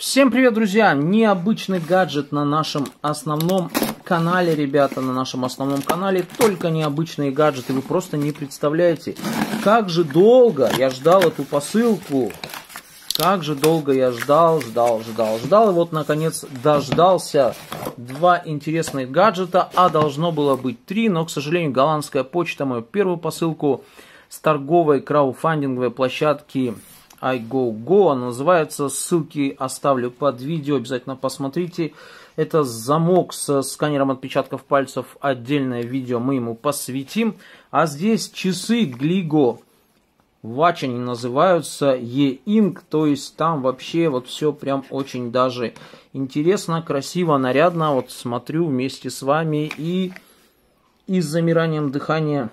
Всем привет, друзья! Необычный гаджет на нашем основном канале, ребята, на нашем основном канале. Только необычные гаджеты, вы просто не представляете. Как же долго я ждал эту посылку. Как же долго я ждал, ждал, ждал, ждал. И вот, наконец, дождался два интересных гаджета, а должно было быть три, но, к сожалению, голландская почта мою первую посылку с торговой крауфандинговой площадки iGoGo. Она называется. Ссылки оставлю под видео. Обязательно посмотрите. Это замок со сканером отпечатков пальцев. Отдельное видео мы ему посвятим. А здесь часы Глиго. Watch они называются, E-Ink, то есть там вообще вот все прям очень даже интересно, красиво, нарядно. Вот смотрю вместе с вами и и с замиранием дыхания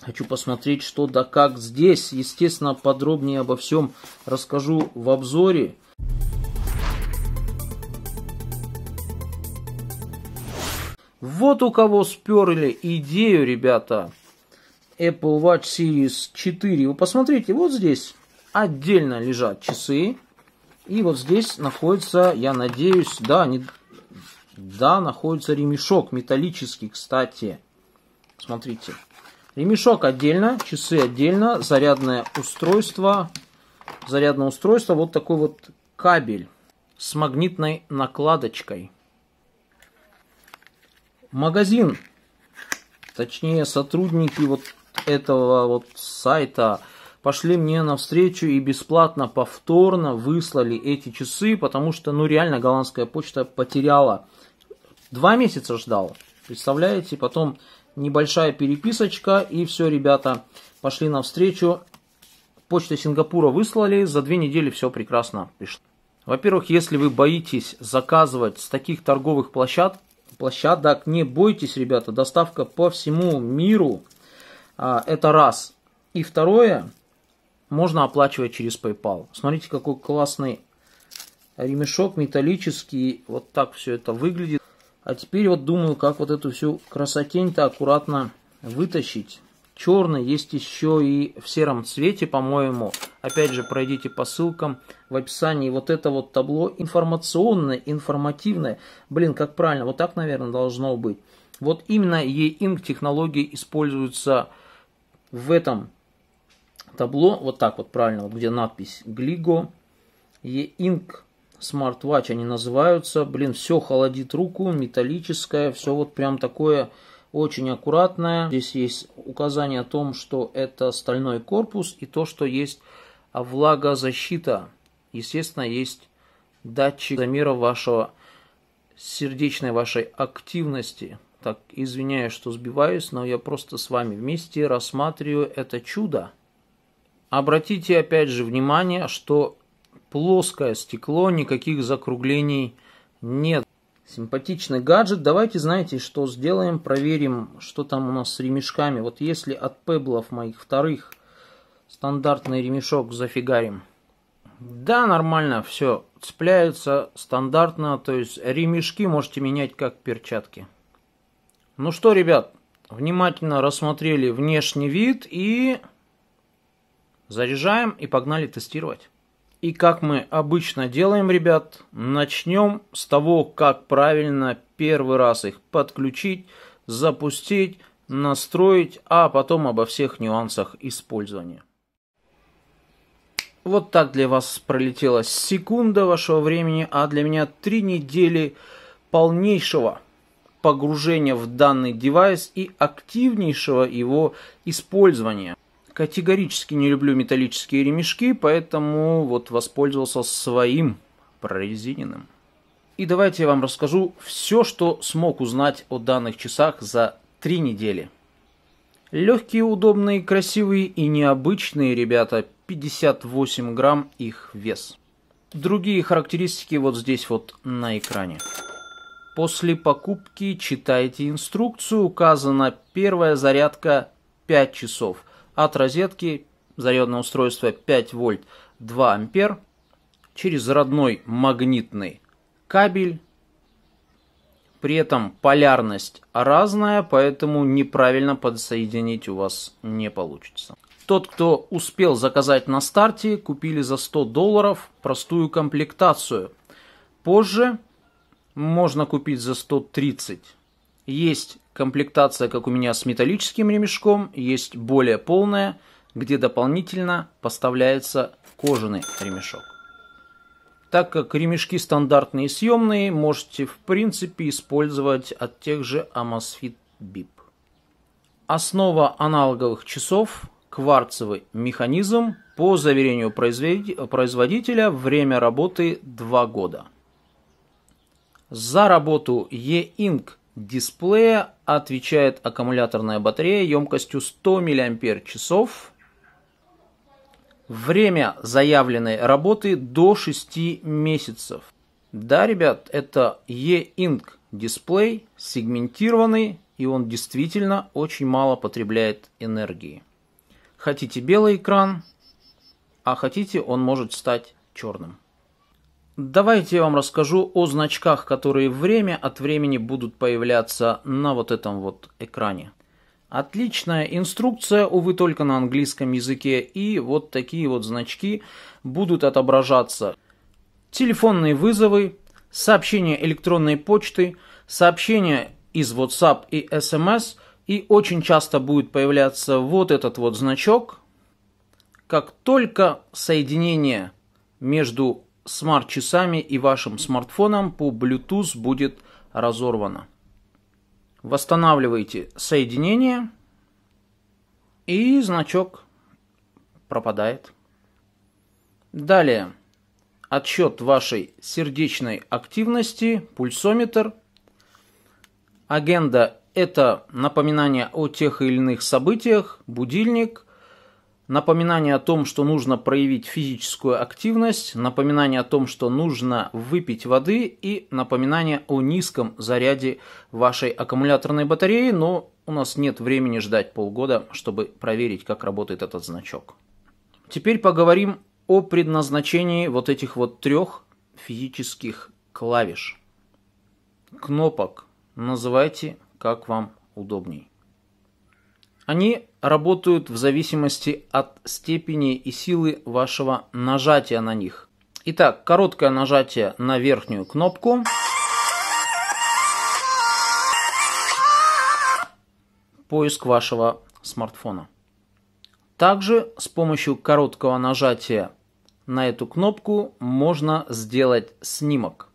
Хочу посмотреть, что да как здесь. Естественно, подробнее обо всем расскажу в обзоре. Вот у кого сперли идею, ребята. Apple Watch Series 4. Вы посмотрите, вот здесь отдельно лежат часы. И вот здесь находится, я надеюсь, да, не, да, находится ремешок металлический, кстати. Смотрите, Ремешок отдельно, часы отдельно, зарядное устройство. Зарядное устройство, вот такой вот кабель с магнитной накладочкой. Магазин, точнее сотрудники вот этого вот сайта пошли мне навстречу и бесплатно повторно выслали эти часы, потому что, ну, реально голландская почта потеряла. Два месяца ждал, представляете, потом небольшая переписочка. И все, ребята, пошли навстречу. Почта Сингапура выслали, за две недели все прекрасно пришло. Во-первых, если вы боитесь заказывать с таких торговых площад, площадок, не бойтесь, ребята, доставка по всему миру, а, это раз. И второе, можно оплачивать через PayPal. Смотрите, какой классный ремешок металлический, вот так все это выглядит. А теперь вот думаю, как вот эту всю красотень-то аккуратно вытащить. Черный есть еще и в сером цвете, по-моему. Опять же, пройдите по ссылкам в описании. Вот это вот табло информационное, информативное. Блин, как правильно, вот так, наверное, должно быть. Вот именно E-Ink технологии используются в этом табло. Вот так вот правильно, вот где надпись Глиго E-Ink смарт-ватч они называются. Блин, все холодит руку, металлическое, все вот прям такое очень аккуратное. Здесь есть указание о том, что это стальной корпус и то, что есть влагозащита. Естественно, есть датчик замера вашего сердечной вашей активности. Так, извиняюсь, что сбиваюсь, но я просто с вами вместе рассматриваю это чудо. Обратите опять же внимание, что плоское стекло, никаких закруглений нет. Симпатичный гаджет. Давайте, знаете, что сделаем? Проверим, что там у нас с ремешками. Вот если от пеблов моих вторых стандартный ремешок зафигарим. Да, нормально, все цепляется стандартно, то есть ремешки можете менять как перчатки. Ну что, ребят, внимательно рассмотрели внешний вид и заряжаем и погнали тестировать. И как мы обычно делаем, ребят, начнем с того, как правильно первый раз их подключить, запустить, настроить, а потом обо всех нюансах использования. Вот так для вас пролетела секунда вашего времени, а для меня три недели полнейшего погружения в данный девайс и активнейшего его использования. Категорически не люблю металлические ремешки, поэтому вот воспользовался своим прорезиненным. И давайте я вам расскажу все, что смог узнать о данных часах за три недели. Легкие, удобные, красивые и необычные, ребята, 58 грамм их вес. Другие характеристики вот здесь вот на экране. После покупки читайте инструкцию, указана первая зарядка 5 часов – от розетки зарядное устройство 5 вольт 2 ампер через родной магнитный кабель. При этом полярность разная, поэтому неправильно подсоединить у вас не получится. Тот, кто успел заказать на старте, купили за 100 долларов простую комплектацию. Позже можно купить за 130. Есть Комплектация, как у меня, с металлическим ремешком, есть более полная, где дополнительно поставляется кожаный ремешок. Так как ремешки стандартные и съемные, можете в принципе использовать от тех же Amosfit Bip. Основа аналоговых часов – кварцевый механизм. По заверению производителя, время работы 2 года. За работу E-Ink дисплея отвечает аккумуляторная батарея емкостью 100 мАч. Время заявленной работы до 6 месяцев. Да, ребят, это E-Ink дисплей, сегментированный, и он действительно очень мало потребляет энергии. Хотите белый экран, а хотите он может стать черным. Давайте я вам расскажу о значках, которые время от времени будут появляться на вот этом вот экране. Отличная инструкция, увы, только на английском языке. И вот такие вот значки будут отображаться. Телефонные вызовы, сообщения электронной почты, сообщения из WhatsApp и SMS. И очень часто будет появляться вот этот вот значок. Как только соединение между смарт-часами и вашим смартфоном по Bluetooth будет разорвано. Восстанавливайте соединение и значок пропадает. Далее отсчет вашей сердечной активности, пульсометр. Агенда – это напоминание о тех или иных событиях, будильник, Напоминание о том, что нужно проявить физическую активность, напоминание о том, что нужно выпить воды и напоминание о низком заряде вашей аккумуляторной батареи, но у нас нет времени ждать полгода, чтобы проверить, как работает этот значок. Теперь поговорим о предназначении вот этих вот трех физических клавиш. Кнопок называйте как вам удобней. Они работают в зависимости от степени и силы вашего нажатия на них. Итак, короткое нажатие на верхнюю кнопку. Поиск вашего смартфона. Также с помощью короткого нажатия на эту кнопку можно сделать снимок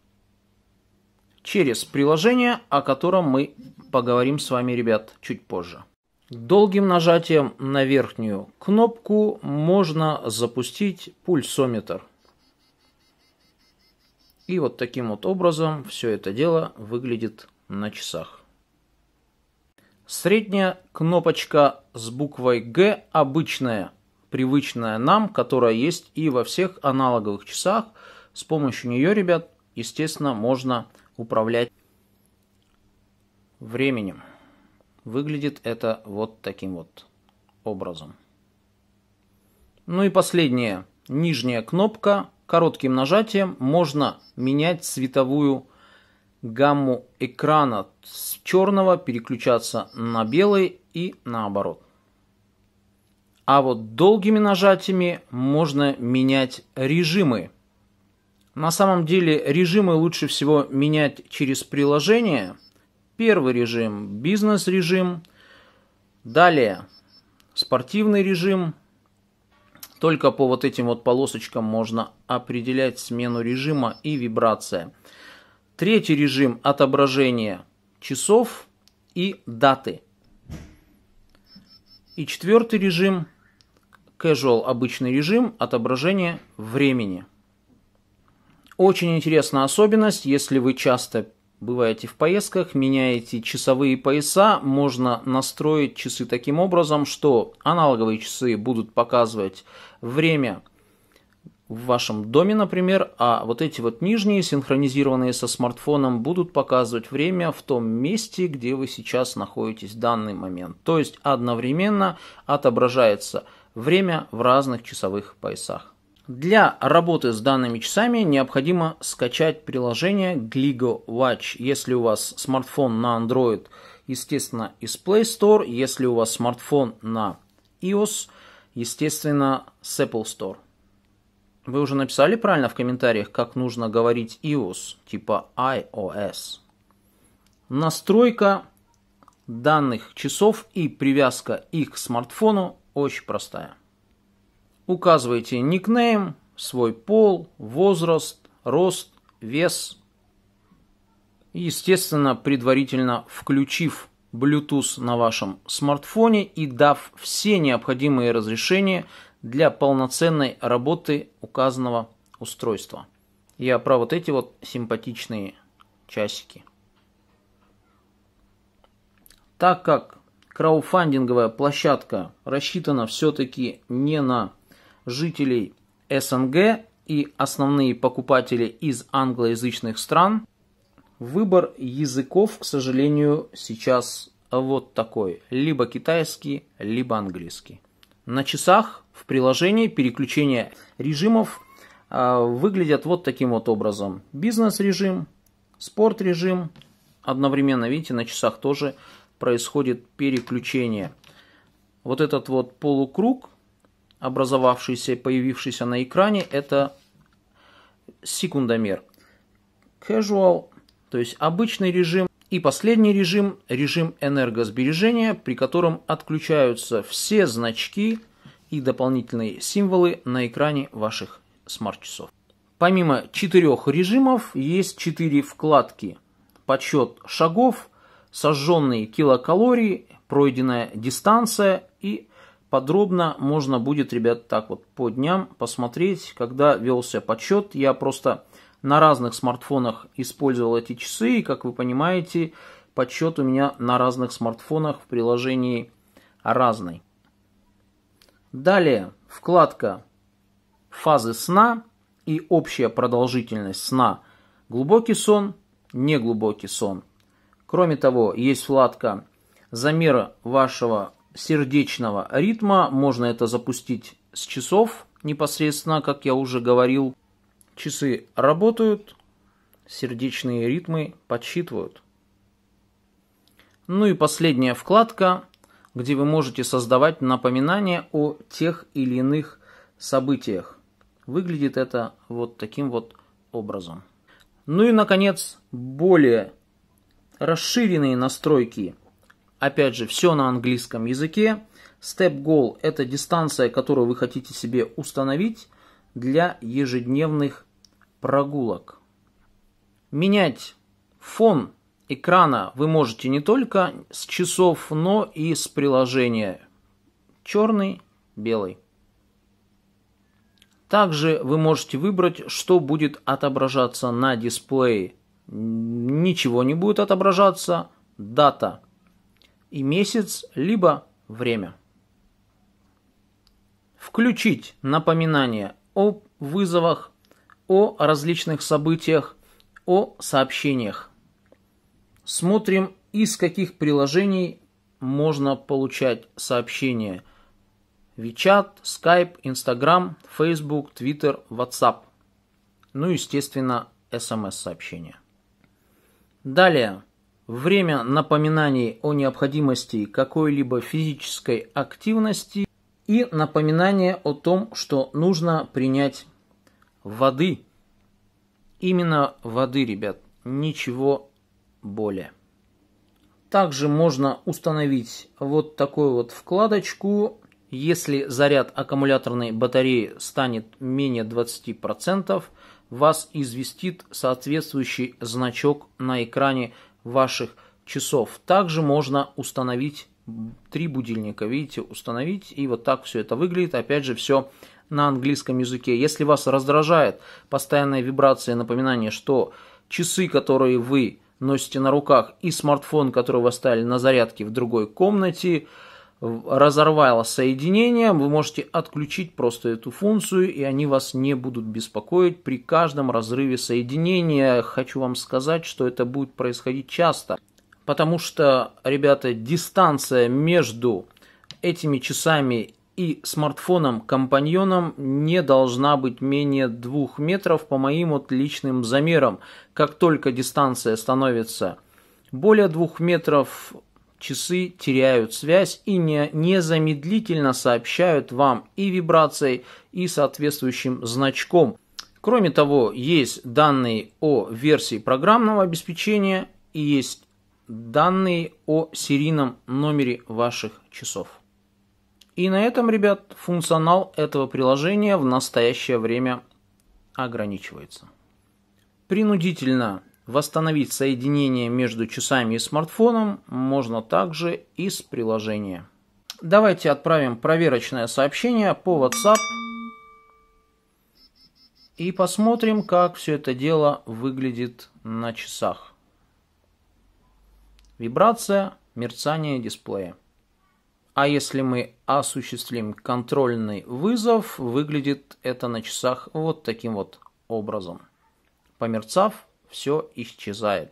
через приложение, о котором мы поговорим с вами, ребят, чуть позже. Долгим нажатием на верхнюю кнопку можно запустить пульсометр. И вот таким вот образом все это дело выглядит на часах. Средняя кнопочка с буквой Г обычная, привычная нам, которая есть и во всех аналоговых часах. С помощью нее, ребят, естественно, можно управлять временем. Выглядит это вот таким вот образом. Ну и последняя Нижняя кнопка. Коротким нажатием можно менять цветовую гамму экрана с черного, переключаться на белый и наоборот. А вот долгими нажатиями можно менять режимы. На самом деле режимы лучше всего менять через приложение – Первый режим – бизнес-режим. Далее – спортивный режим. Только по вот этим вот полосочкам можно определять смену режима и вибрация. Третий режим – отображение часов и даты. И четвертый режим – casual обычный режим – отображение времени. Очень интересная особенность, если вы часто бываете в поездках, меняете часовые пояса, можно настроить часы таким образом, что аналоговые часы будут показывать время в вашем доме, например, а вот эти вот нижние, синхронизированные со смартфоном, будут показывать время в том месте, где вы сейчас находитесь в данный момент. То есть одновременно отображается время в разных часовых поясах. Для работы с данными часами необходимо скачать приложение Gligo Watch. Если у вас смартфон на Android, естественно, из Play Store. Если у вас смартфон на iOS, естественно, с Apple Store. Вы уже написали правильно в комментариях, как нужно говорить iOS, типа iOS. Настройка данных часов и привязка их к смартфону очень простая. Указывайте никнейм, свой пол, возраст, рост, вес. естественно, предварительно включив Bluetooth на вашем смартфоне и дав все необходимые разрешения для полноценной работы указанного устройства. Я про вот эти вот симпатичные часики. Так как крауфандинговая площадка рассчитана все-таки не на жителей СНГ и основные покупатели из англоязычных стран, выбор языков, к сожалению, сейчас вот такой. Либо китайский, либо английский. На часах в приложении переключение режимов а, выглядят вот таким вот образом. Бизнес-режим, спорт-режим. Одновременно, видите, на часах тоже происходит переключение. Вот этот вот полукруг – образовавшийся, появившийся на экране, это секундомер. Casual, то есть обычный режим. И последний режим, режим энергосбережения, при котором отключаются все значки и дополнительные символы на экране ваших смарт-часов. Помимо четырех режимов есть четыре вкладки. Подсчет шагов, сожженные килокалории, пройденная дистанция и подробно можно будет, ребят, так вот по дням посмотреть, когда велся подсчет. Я просто на разных смартфонах использовал эти часы, и, как вы понимаете, подсчет у меня на разных смартфонах в приложении разный. Далее вкладка «Фазы сна» и «Общая продолжительность сна». Глубокий сон, неглубокий сон. Кроме того, есть вкладка замера вашего сердечного ритма. Можно это запустить с часов непосредственно, как я уже говорил. Часы работают, сердечные ритмы подсчитывают. Ну и последняя вкладка, где вы можете создавать напоминания о тех или иных событиях. Выглядит это вот таким вот образом. Ну и, наконец, более расширенные настройки – Опять же, все на английском языке. Step Goal – это дистанция, которую вы хотите себе установить для ежедневных прогулок. Менять фон экрана вы можете не только с часов, но и с приложения. Черный, белый. Также вы можете выбрать, что будет отображаться на дисплее. Ничего не будет отображаться. Дата – и месяц, либо время. Включить напоминание о вызовах, о различных событиях, о сообщениях. Смотрим, из каких приложений можно получать сообщения. WeChat, Skype, Instagram, Facebook, Twitter, WhatsApp. Ну, естественно, SMS-сообщения. Далее. Время напоминаний о необходимости какой-либо физической активности и напоминание о том, что нужно принять воды. Именно воды, ребят, ничего более. Также можно установить вот такую вот вкладочку. Если заряд аккумуляторной батареи станет менее 20%, вас известит соответствующий значок на экране ваших часов. Также можно установить три будильника, видите, установить, и вот так все это выглядит. Опять же, все на английском языке. Если вас раздражает постоянная вибрация напоминание, что часы, которые вы носите на руках, и смартфон, который вы оставили на зарядке в другой комнате – разорвало соединение, вы можете отключить просто эту функцию, и они вас не будут беспокоить при каждом разрыве соединения. Хочу вам сказать, что это будет происходить часто, потому что, ребята, дистанция между этими часами и смартфоном-компаньоном не должна быть менее 2 метров по моим вот личным замерам. Как только дистанция становится более 2 метров, часы теряют связь и не, незамедлительно сообщают вам и вибрацией, и соответствующим значком. Кроме того, есть данные о версии программного обеспечения и есть данные о серийном номере ваших часов. И на этом, ребят, функционал этого приложения в настоящее время ограничивается. Принудительно Восстановить соединение между часами и смартфоном можно также из приложения. Давайте отправим проверочное сообщение по WhatsApp и посмотрим, как все это дело выглядит на часах. Вибрация, мерцание дисплея. А если мы осуществим контрольный вызов, выглядит это на часах вот таким вот образом. Померцав, все исчезает.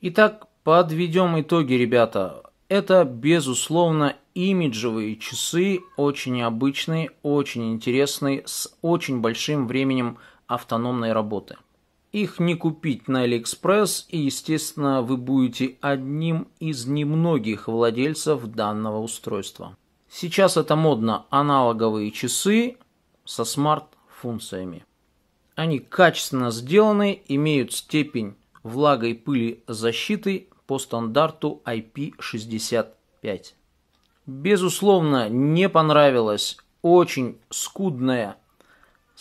Итак, подведем итоги, ребята. Это, безусловно, имиджевые часы, очень необычные, очень интересные, с очень большим временем автономной работы. Их не купить на Алиэкспресс, и, естественно, вы будете одним из немногих владельцев данного устройства. Сейчас это модно аналоговые часы со смарт-функциями. Они качественно сделаны, имеют степень влага и пыли защиты по стандарту IP65. Безусловно, не понравилось очень скудное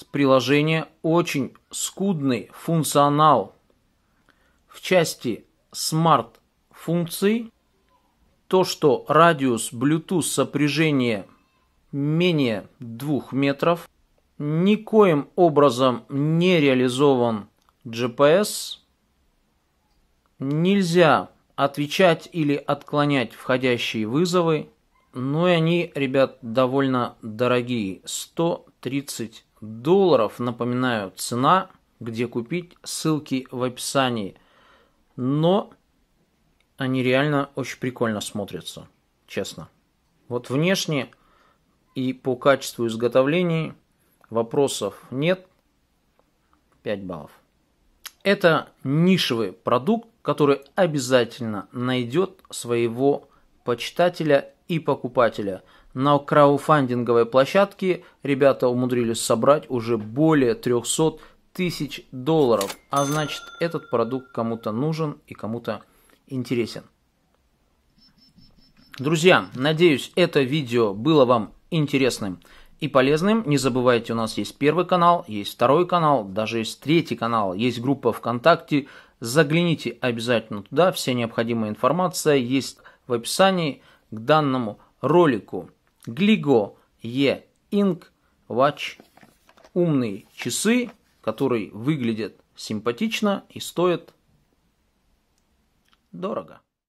приложение, очень скудный функционал в части смарт-функций. То, что радиус Bluetooth сопряжения менее 2 метров – никоим образом не реализован GPS, нельзя отвечать или отклонять входящие вызовы, но и они, ребят, довольно дорогие. 130 долларов, напоминаю, цена, где купить, ссылки в описании. Но они реально очень прикольно смотрятся, честно. Вот внешне и по качеству изготовления – вопросов нет, 5 баллов. Это нишевый продукт, который обязательно найдет своего почитателя и покупателя. На крауфандинговой площадке ребята умудрились собрать уже более 300 тысяч долларов, а значит этот продукт кому-то нужен и кому-то интересен. Друзья, надеюсь это видео было вам интересным и полезным. Не забывайте, у нас есть первый канал, есть второй канал, даже есть третий канал, есть группа ВКонтакте. Загляните обязательно туда, вся необходимая информация есть в описании к данному ролику. Глиго Е Inc. Watch умные часы, которые выглядят симпатично и стоят дорого.